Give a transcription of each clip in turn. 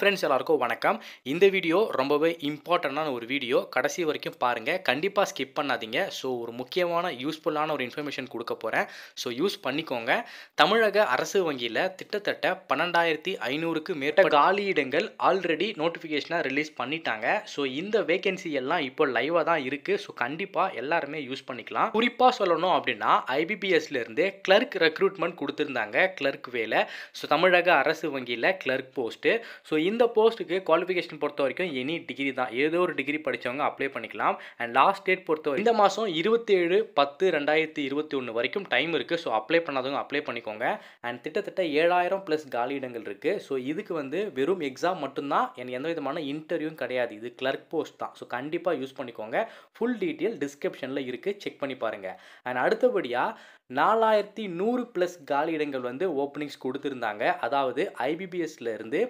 friends எல்லாருக்கும் வணக்கம் இந்த வீடியோ ரொம்பவே இம்பார்ட்டண்டான ஒரு வீடியோ கடைசி வரைக்கும் பாருங்கள் கண்டிப்பாக ஸ்கிப் பண்ணாதீங்க ஸோ ஒரு முக்கியமான யூஸ்ஃபுல்லான ஒரு இன்ஃபர்மேஷன் கொடுக்க போகிறேன் ஸோ யூஸ் பண்ணிக்கோங்க தமிழக அரசு வங்கியில் திட்டத்தட்ட பன்னெண்டாயிரத்தி ஐநூறுக்கு மேற்பட்ட காலியிடங்கள் ஆல்ரெடி நோட்டிஃபிகேஷனாக ரிலீஸ் பண்ணிட்டாங்க ஸோ இந்த வேகன்சி எல்லாம் இப்போ லைவாக தான் இருக்குது ஸோ கண்டிப்பாக எல்லாருமே யூஸ் பண்ணிக்கலாம் குறிப்பாக சொல்லணும் அப்படின்னா ஐபிபிஎஸ்லேருந்து கிளர்க் ரெக்ரூட்மெண்ட் கொடுத்துருந்தாங்க கிளர்க் வேலை ஸோ தமிழக அரசு வங்கியில் கிளர்க் போஸ்ட்டு ஸோ இந்த போஸ்ட்டுக்கு குவாலிஃபிகேஷன் பொறுத்த வரைக்கும் எனி டிகிரி தான் ஏதோ ஒரு டிகிரி படித்தவங்க அப்ளை பண்ணிக்கலாம் அண்ட் லாஸ்ட் டேட் பொறுத்த வரைக்கும் இந்த மாதம் இருபத்தேழு பத்து ரெண்டாயிரத்தி இருபத்தி ஒன்று வரைக்கும் டைம் இருக்குது ஸோ அப்ளை பண்ணாதவங்க அப்ளை பண்ணிக்கோங்க அண்ட் திட்டத்தட்ட ஏழாயிரம் ப்ளஸ் காலி இடங்கள் இருக்குது ஸோ இதுக்கு வந்து வெறும் எக்ஸாம் மட்டும்தான் எனக்கு எந்த விதமான இன்டர்வியூவும் கிடையாது இது கிளர்க் போஸ்ட் தான் ஸோ கண்டிப்பாக யூஸ் பண்ணிக்கோங்க ஃபுல் டீட்டெயில் டிஸ்கிரிப்ஷனில் இருக்குது செக் பண்ணி பாருங்கள் அண்ட் அடுத்தபடியாக நாலாயிரத்தி நூறு ப்ளஸ் காலி இடங்கள் வந்து ஓப்பனிங்ஸ் கொடுத்துருந்தாங்க அதாவது ஐபிபிஎஸ்லேருந்து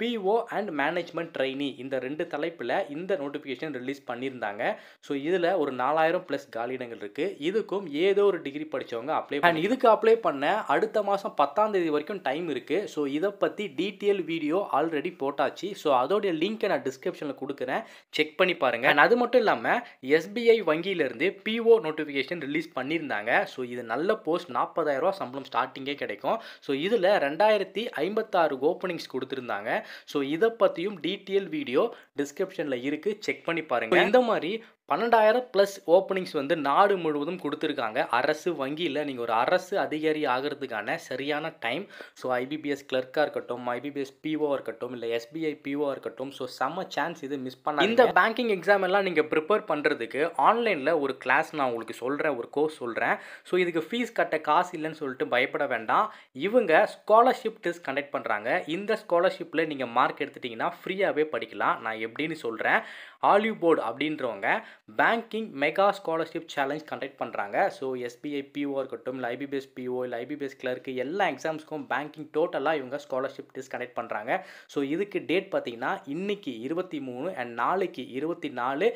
பிஓ அண்ட் மேனேஜ்மெண்ட் ட்ரைனி இந்த ரெண்டு தலைப்பில் இந்த நோட்டிஃபிகேஷன் ரிலீஸ் பண்ணியிருந்தாங்க ஸோ இதில் ஒரு நாலாயிரம் ப்ளஸ் காலியிடங்கள் இருக்குது இதுக்கும் ஏதோ ஒரு டிகிரி படித்தவங்க அப்ளை அண்ட் இதுக்கு அப்ளை பண்ண அடுத்த மாதம் பத்தாம் தேதி வரைக்கும் டைம் இருக்குது ஸோ இதை பற்றி டீட்டெயில் வீடியோ ஆல்ரெடி போட்டாச்சு ஸோ அதோடைய லிங்க்கை நான் டிஸ்கிரிப்ஷனில் கொடுக்குறேன் செக் பண்ணி பாருங்கள் அண்ட் அது மட்டும் இல்லாமல் எஸ்பிஐ வங்கியிலேருந்து பிஓ நோட்டிஃபிகேஷன் ரிலீஸ் பண்ணியிருந்தாங்க ஸோ இது நல்ல போஸ்ட் நாற்பதாயிரரூவா சம்பளம் ஸ்டார்டிங்கே கிடைக்கும் ஸோ இதில் ரெண்டாயிரத்தி ஐம்பத்தாறு ஓப்பனிங்ஸ் கொடுத்துருந்தாங்க ஸோ இதை பற்றியும் டீட்டெயில் வீடியோ டிஸ்கிரிப்ஷனில் இருக்குது செக் பண்ணி பாருங்கள் இந்த மாதிரி பன்னெண்டாயிரம் ப்ளஸ் ஓப்பனிங்ஸ் வந்து நாடு முழுவதும் கொடுத்துருக்காங்க அரசு வங்கியில் நீங்கள் ஒரு அரசு அதிகாரி ஆகிறதுக்கான சரியான டைம் ஸோ ஐபிபிஎஸ் கிளர்க்காக இருக்கட்டும் ஐபிபிஎஸ் பிஓவாக இருக்கட்டும் இல்லை எஸ்பிஐ பிஓவாக இருக்கட்டும் ஸோ செம்ம சான்ஸ் இது மிஸ் பண்ண இந்த பேங்கிங் எக்ஸாம் எல்லாம் நீங்கள் ப்ரிப்பேர் பண்ணுறதுக்கு ஆன்லைனில் ஒரு கிளாஸ் நான் உங்களுக்கு சொல்கிறேன் ஒரு கோர்ஸ் சொல்கிறேன் ஸோ இதுக்கு ஃபீஸ் கட்ட காசு இல்லைன்னு சொல்லிட்டு பயப்பட வேண்டாம் இவங்க ஸ்காலர்ஷிப் டெஸ்ட் கண்டக்ட் பண்ணுறாங்க இந்த ஸ்காலர்ஷிப்பில் நீங்கள் மார்க் எடுத்துட்டிங்கன்னா ஃப்ரீயாகவே படிக்கலாம் நான் எப்படின்னு சொல்கிறேன் ஆலிவ் போர்டு அப்படின்றவங்க banking mega scholarship challenge conduct பண்ணுறாங்க ஸோ எஸ்பிஐ பிஓ இருக்கட்டும் இல்லை ஐபிபிஎஸ் பிஓ இல்லை ஐபிபிஎஸ் கிளர்க்கு எல்லா எக்ஸாம்ஸ்க்கும் பேங்கிங் டோட்டலாக இவங்க ஸ்காலர்ஷிப் டெஸ்ட் கண்டக்ட் பண்ணுறாங்க ஸோ இதுக்கு டேட் பார்த்திங்கன்னா இன்றைக்கி இருபத்தி மூணு அண்ட் நாளைக்கு இருபத்தி நாலு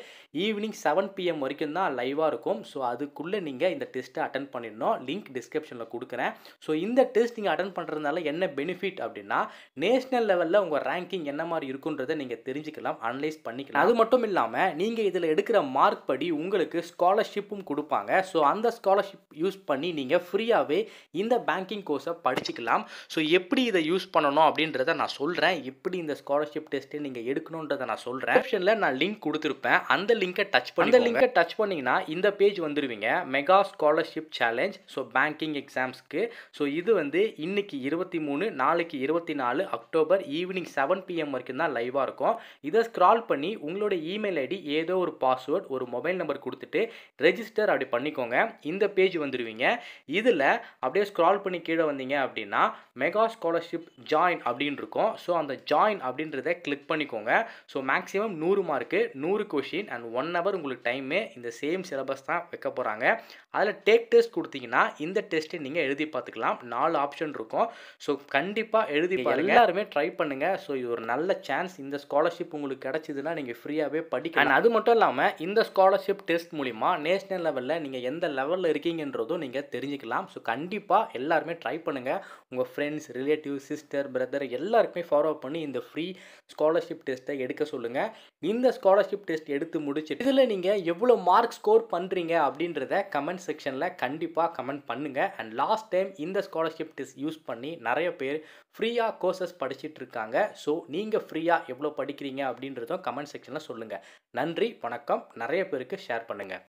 ஈவினிங் செவன் பிஎம் வரைக்கும் தான் லைவாக இருக்கும் ஸோ அதுக்குள்ளே நீங்கள் இந்த டெஸ்ட்டை அட்டன் பண்ணிடணும் லிங்க் டிஸ்கிரிப்ஷனில் கொடுக்குறேன் ஸோ இந்த டெஸ்ட் நீங்கள் அட்டன் பண்ணுறதுனால என்ன பெனிஃபிட் அப்படின்னா நேஷனல் லெவலில் உங்கள் ரேங்கிங் என்ன மாதிரி இருக்குன்றதை நீங்கள் தெரிஞ்சுக்கலாம் அனலைஸ் பண்ணிக்கலாம் அது மட்டும் இல்லாமல் நீங்கள் இதில் எடுக்கிற மார்க் படி உங்களுக்கு ஸ்காலர்ஷிப்பும் கொடுப்பாங்க ஸோ அந்த ஸ்காலர்ஷிப் யூஸ் பண்ணி நீங்கள் ஃப்ரீயாகவே இந்த பேங்கிங் கோர்ஸை படிச்சுக்கலாம் ஸோ எப்படி இதை யூஸ் பண்ணணும் அப்படின்றத நான் சொல்கிறேன் எப்படி இந்த ஸ்காலர்ஷிப் டெஸ்ட்டு நீங்கள் எடுக்கணுன்றதை நான் சொல்கிறேன் ஆப்ஷனில் நான் லிங்க் கொடுத்துருப்பேன் அந்த லிங்கை டச் பண்ணி அந்த லிங்கை டச் பண்ணிங்கன்னா இந்த பேஜ் வந்துடுவீங்க mega scholarship challenge so banking எக்ஸாம்ஸ்க்கு ஸோ இது வந்து இன்னைக்கு இருபத்தி மூணு நாளைக்கு இருபத்தி நாலு அக்டோபர் ஈவினிங் செவன் பிஎம் வரைக்கும் தான் லைவாக இருக்கும் இதை ஸ்க்ரால் பண்ணி உங்களோட இமெயில் ஐடி ஏதோ ஒரு பாஸ்வேர்ட் ஒரு மொபைல் நம்பர் கொடுத்துட்டு ரெஜிஸ்டர் அப்படி பண்ணிக்கோங்க இந்த பேஜ் வந்துடுவீங்க இதில் அப்படியே ஸ்க்ரால் பண்ணி கீழே வந்தீங்க அப்படின்னா மெகா ஸ்காலர்ஷிப் ஜாயின் அப்படின்னு இருக்கும் ஸோ அந்த ஜாயின் அப்படின்றத கிளிக் பண்ணிக்கோங்க ஸோ மேக்ஸிமம் நூறு மார்க்கு நூறு கொஷின் அண்ட் ஒன் ஹவர் உங்களுக்கு டைமே இந்த சேம் சிலபஸ் தான் வைக்க போகிறாங்க அதில் டேக் டெஸ்ட் கொடுத்தீங்கன்னா இந்த டெஸ்ட்டை நீங்கள் எழுதி பார்த்துக்கலாம் நாலு ஆப்ஷன் இருக்கும் ஸோ கண்டிப்பாக எழுதி பாருங்க எல்லாருமே ட்ரை பண்ணுங்கள் ஸோ இது ஒரு நல்ல சான்ஸ் இந்த ஸ்காலர்ஷிப் உங்களுக்கு கிடச்சிதுன்னா நீங்கள் ஃப்ரீயாகவே படிக்க அது மட்டும் இல்லாமல் இந்த இந்த ஸ்காலர்ஷிப் டெஸ்ட் மூலிமா நேஷ்னல் லெவலில் நீங்கள் எந்த லெவலில் இருக்கீங்கன்றதும் நீங்கள் தெரிஞ்சுக்கலாம் ஸோ கண்டிப்பாக எல்லாருமே ட்ரை பண்ணுங்கள் உங்கள் ஃப்ரெண்ட்ஸ் ரிலேட்டிவ் சிஸ்டர் பிரதர் எல்லாருக்குமே ஃபாலோ பண்ணி இந்த ஃப்ரீ ஸ்காலர்ஷிப் டெஸ்ட்டை எடுக்க சொல்லுங்கள் இந்த ஸ்காலர்ஷிப் டெஸ்ட் எடுத்து முடிச்சுட்டு இதில் நீங்கள் எவ்வளோ மார்க் ஸ்கோர் பண்ணுறீங்க அப்படின்றத கமெண்ட் செக்ஷனில் கண்டிப்பாக கமெண்ட் பண்ணுங்கள் அண்ட் லாஸ்ட் டைம் இந்த ஸ்காலர்ஷிப் டெஸ்ட் யூஸ் பண்ணி நிறைய பேர் ஃப்ரீயாக கோர்சஸ் படிச்சுட்டு இருக்காங்க ஸோ நீங்கள் ஃப்ரீயாக எவ்வளோ படிக்கிறீங்க அப்படின்றதும் கமெண்ட் செக்ஷனில் சொல்லுங்கள் நன்றி வணக்கம் நன்றி நிறைய பேருக்கு ஷேர் பண்ணுங்கள்